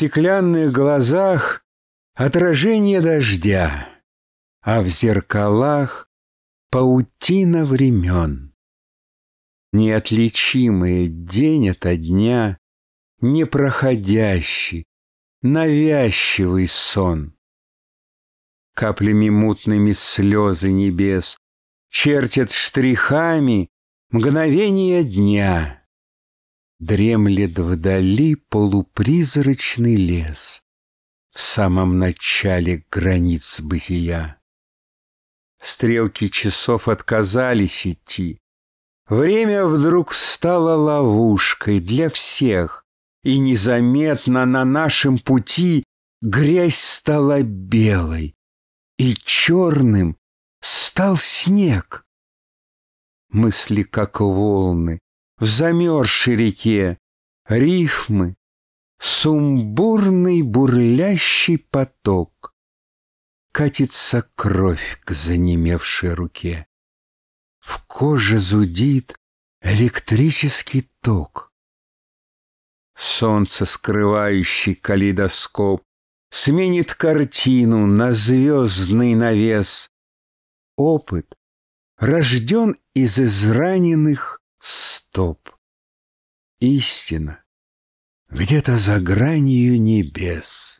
стеклянных глазах отражение дождя, а в зеркалах паутина времен. Неотличимые день ото дня, непроходящий, навязчивый сон. Каплями мутными слезы небес чертят штрихами мгновение дня. Дремлет вдали полупризрачный лес В самом начале границ бытия. Стрелки часов отказались идти. Время вдруг стало ловушкой для всех, И незаметно на нашем пути Грязь стала белой, и черным стал снег. Мысли, как волны, в замерзшей реке, рифмы, сумбурный бурлящий поток. Катится кровь к занемевшей руке. В коже зудит электрический ток. Солнце, скрывающий калейдоскоп, Сменит картину на звездный навес. Опыт рожден из израненных Стоп. Истина. Где-то за гранью небес.